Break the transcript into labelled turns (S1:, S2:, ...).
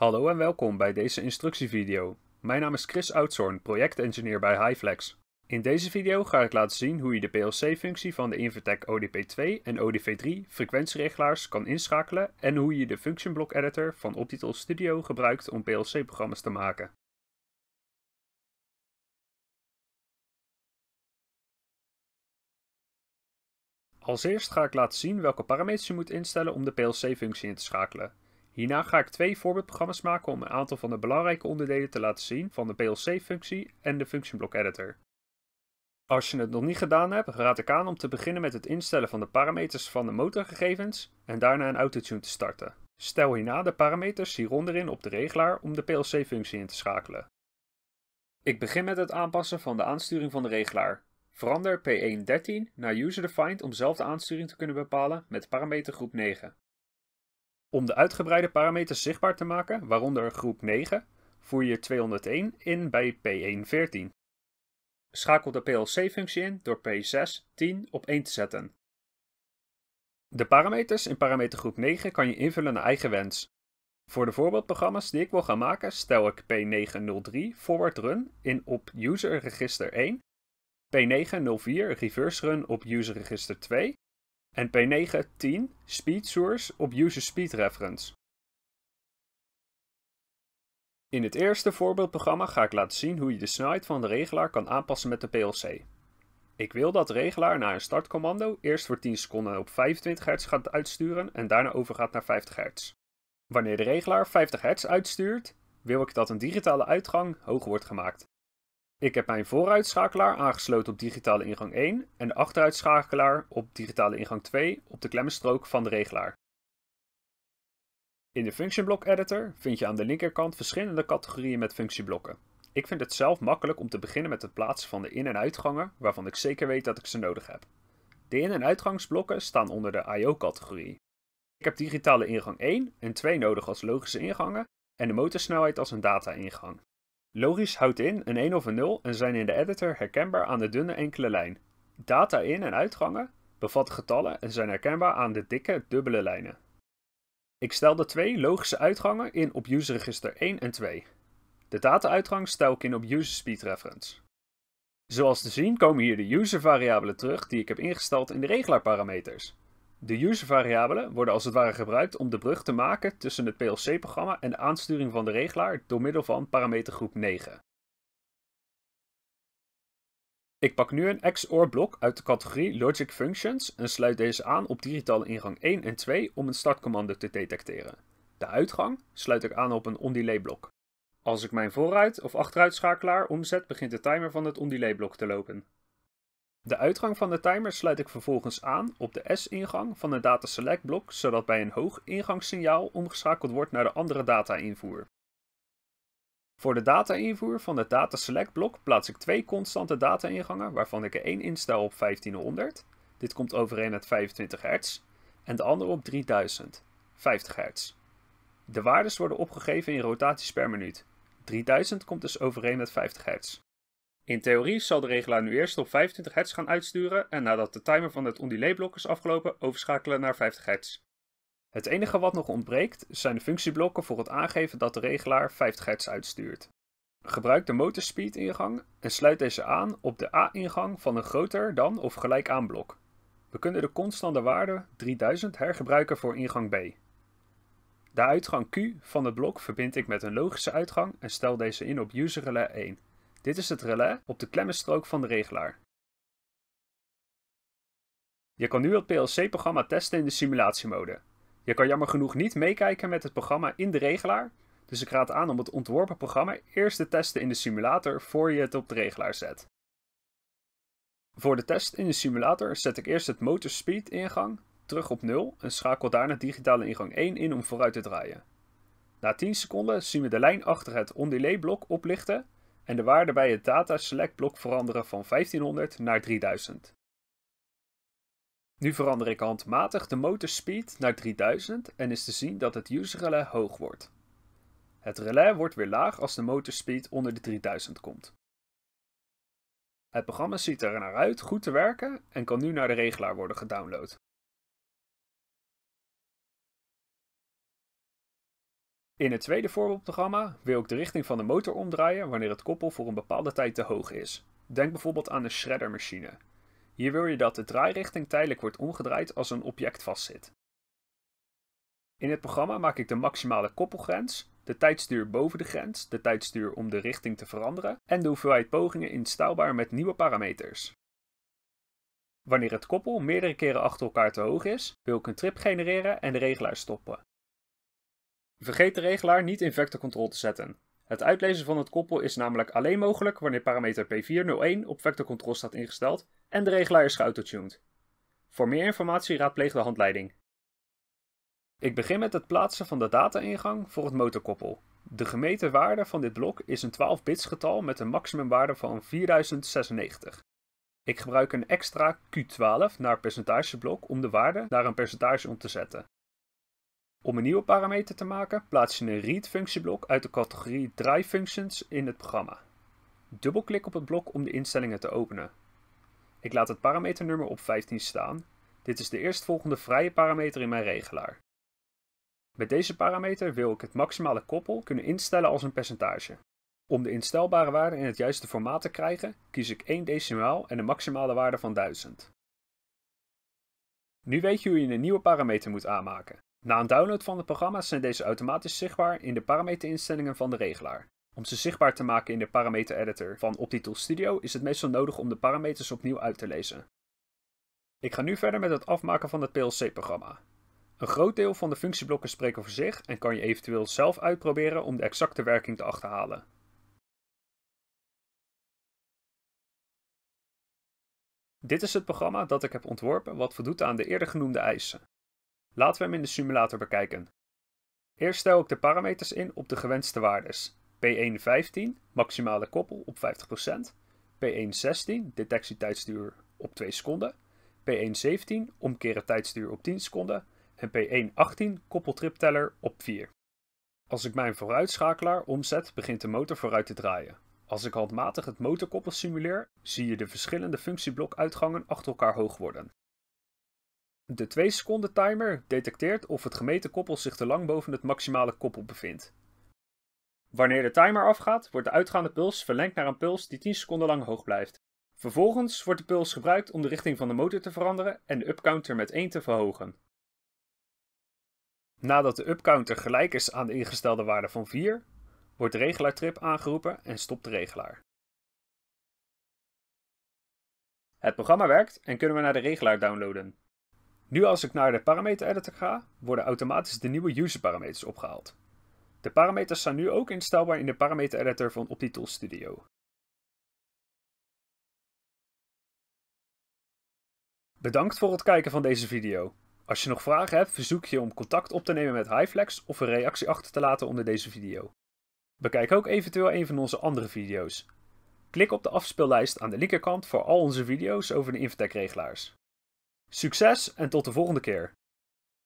S1: Hallo en welkom bij deze instructievideo. Mijn naam is Chris Oudzoorn, projectengineer bij HiFlex. In deze video ga ik laten zien hoe je de PLC-functie van de Invertech ODP2 en ODP3 frequentieregelaars kan inschakelen en hoe je de Function Block Editor van Optitel Studio gebruikt om PLC-programma's te maken. Als eerst ga ik laten zien welke parameters je moet instellen om de PLC-functie in te schakelen. Hierna ga ik twee voorbeeldprogramma's maken om een aantal van de belangrijke onderdelen te laten zien van de PLC-functie en de functieblok editor. Als je het nog niet gedaan hebt, raad ik aan om te beginnen met het instellen van de parameters van de motorgegevens en daarna een autotune te starten. Stel hierna de parameters hieronderin op de regelaar om de PLC-functie in te schakelen. Ik begin met het aanpassen van de aansturing van de regelaar. Verander P113 naar User Defined om zelf de aansturing te kunnen bepalen met parametergroep 9. Om de uitgebreide parameters zichtbaar te maken, waaronder groep 9, voer je 201 in bij P114. Schakel de PLC-functie in door p 610 op 1 te zetten. De parameters in parametergroep 9 kan je invullen naar eigen wens. Voor de voorbeeldprogramma's die ik wil gaan maken, stel ik P903 forward run in op user register 1, P904 reverse run op user register 2 en P9 10 Speed Source op User Speed Reference. In het eerste voorbeeldprogramma ga ik laten zien hoe je de snelheid van de regelaar kan aanpassen met de PLC. Ik wil dat de regelaar na een startcommando eerst voor 10 seconden op 25 Hz gaat uitsturen en daarna overgaat naar 50 Hz. Wanneer de regelaar 50 Hz uitstuurt, wil ik dat een digitale uitgang hoog wordt gemaakt. Ik heb mijn vooruitschakelaar aangesloten op digitale ingang 1 en de achteruitschakelaar op digitale ingang 2 op de klemmenstrook van de regelaar. In de Block Editor vind je aan de linkerkant verschillende categorieën met functieblokken. Ik vind het zelf makkelijk om te beginnen met het plaatsen van de in- en uitgangen waarvan ik zeker weet dat ik ze nodig heb. De in- en uitgangsblokken staan onder de I.O.-categorie. Ik heb digitale ingang 1 en 2 nodig als logische ingangen en de motorsnelheid als een data-ingang. Logisch houdt in een 1 of een 0 en zijn in de editor herkenbaar aan de dunne enkele lijn. Data in- en uitgangen bevatten getallen en zijn herkenbaar aan de dikke dubbele lijnen. Ik stel de twee logische uitgangen in op userregister 1 en 2. De data-uitgang stel ik in op reference. Zoals te zien komen hier de user-variabelen terug die ik heb ingesteld in de regelaarparameters. De user-variabelen worden als het ware gebruikt om de brug te maken tussen het PLC-programma en de aansturing van de regelaar door middel van parametergroep 9. Ik pak nu een XOR-blok uit de categorie Logic Functions en sluit deze aan op digitale ingang 1 en 2 om een startcommando te detecteren. De uitgang sluit ik aan op een ondelay-blok. Als ik mijn vooruit- of achteruitschakelaar omzet, begint de timer van het ondelay-blok te lopen. De uitgang van de timer sluit ik vervolgens aan op de S-ingang van het data select blok, zodat bij een hoog ingangssignaal omgeschakeld wordt naar de andere data invoer. Voor de data invoer van het data select blok plaats ik twee constante data ingangen, waarvan ik er één instel op 1500, dit komt overeen met 25 Hz, en de andere op 3000, 50 Hz. De waardes worden opgegeven in rotaties per minuut. 3000 komt dus overeen met 50 Hz. In theorie zal de regelaar nu eerst op 25 Hz gaan uitsturen en nadat de timer van het on blok is afgelopen, overschakelen naar 50 Hz. Het enige wat nog ontbreekt zijn de functieblokken voor het aangeven dat de regelaar 50 Hz uitstuurt. Gebruik de motorspeed-ingang en sluit deze aan op de A-ingang van een groter dan of gelijk aan blok. We kunnen de constante waarde 3000 hergebruiken voor ingang B. De uitgang Q van het blok verbind ik met een logische uitgang en stel deze in op user relay 1. Dit is het relais op de klemmenstrook van de regelaar. Je kan nu het PLC-programma testen in de simulatiemode. Je kan jammer genoeg niet meekijken met het programma in de regelaar, dus ik raad aan om het ontworpen programma eerst te testen in de simulator voor je het op de regelaar zet. Voor de test in de simulator zet ik eerst het motor speed ingang terug op 0 en schakel daarna digitale ingang 1 in om vooruit te draaien. Na 10 seconden zien we de lijn achter het on-delay blok oplichten en de waarde bij het data select blok veranderen van 1500 naar 3000. Nu verander ik handmatig de motor speed naar 3000 en is te zien dat het user relais hoog wordt. Het relais wordt weer laag als de motor speed onder de 3000 komt. Het programma ziet er naar uit goed te werken en kan nu naar de regelaar worden gedownload. In het tweede voorbeeldprogramma wil ik de richting van de motor omdraaien wanneer het koppel voor een bepaalde tijd te hoog is. Denk bijvoorbeeld aan een shreddermachine. Hier wil je dat de draairichting tijdelijk wordt omgedraaid als een object vastzit. In het programma maak ik de maximale koppelgrens, de tijdstuur boven de grens, de tijdstuur om de richting te veranderen en de hoeveelheid pogingen instelbaar met nieuwe parameters. Wanneer het koppel meerdere keren achter elkaar te hoog is, wil ik een trip genereren en de regelaar stoppen. Vergeet de regelaar niet in vector control te zetten. Het uitlezen van het koppel is namelijk alleen mogelijk wanneer parameter P401 op vector control staat ingesteld en de regelaar is geautotuned. Voor meer informatie raadpleeg de handleiding. Ik begin met het plaatsen van de data-ingang voor het motorkoppel. De gemeten waarde van dit blok is een 12-bits getal met een maximumwaarde van 4096. Ik gebruik een extra Q12 naar percentageblok om de waarde naar een percentage om te zetten. Om een nieuwe parameter te maken, plaats je een read functieblok uit de categorie Drive Functions in het programma. Dubbelklik op het blok om de instellingen te openen. Ik laat het parameternummer op 15 staan. Dit is de eerstvolgende vrije parameter in mijn regelaar. Met deze parameter wil ik het maximale koppel kunnen instellen als een percentage. Om de instelbare waarde in het juiste formaat te krijgen, kies ik 1 decimaal en de maximale waarde van 1000. Nu weet je hoe je een nieuwe parameter moet aanmaken. Na een download van de programma's zijn deze automatisch zichtbaar in de parameterinstellingen van de regelaar. Om ze zichtbaar te maken in de parametereditor van OptiTool Studio is het meestal nodig om de parameters opnieuw uit te lezen. Ik ga nu verder met het afmaken van het PLC-programma. Een groot deel van de functieblokken spreken voor zich en kan je eventueel zelf uitproberen om de exacte werking te achterhalen. Dit is het programma dat ik heb ontworpen wat voldoet aan de eerder genoemde eisen. Laten we hem in de simulator bekijken. Eerst stel ik de parameters in op de gewenste waardes. p 115 maximale koppel op 50%. p 116 16, detectietijdstuur op 2 seconden. p 117 17, omkeren op 10 seconden. En p 118 18, koppeltripteller op 4. Als ik mijn vooruitschakelaar omzet, begint de motor vooruit te draaien. Als ik handmatig het motorkoppel simuleer, zie je de verschillende functieblokuitgangen achter elkaar hoog worden. De 2 seconden timer detecteert of het gemeten koppel zich te lang boven het maximale koppel bevindt. Wanneer de timer afgaat, wordt de uitgaande puls verlengd naar een puls die 10 seconden lang hoog blijft. Vervolgens wordt de puls gebruikt om de richting van de motor te veranderen en de upcounter met 1 te verhogen. Nadat de upcounter gelijk is aan de ingestelde waarde van 4, wordt de regelaartrip aangeroepen en stopt de regelaar. Het programma werkt en kunnen we naar de regelaar downloaden. Nu als ik naar de parameter editor ga, worden automatisch de nieuwe user parameters opgehaald. De parameters zijn nu ook instelbaar in de parameter editor van OptiTool Studio. Bedankt voor het kijken van deze video. Als je nog vragen hebt, verzoek je om contact op te nemen met HiFlex of een reactie achter te laten onder deze video. Bekijk ook eventueel een van onze andere video's. Klik op de afspeellijst aan de linkerkant voor al onze video's over de Invitec-regelaars. Succes en tot de volgende keer!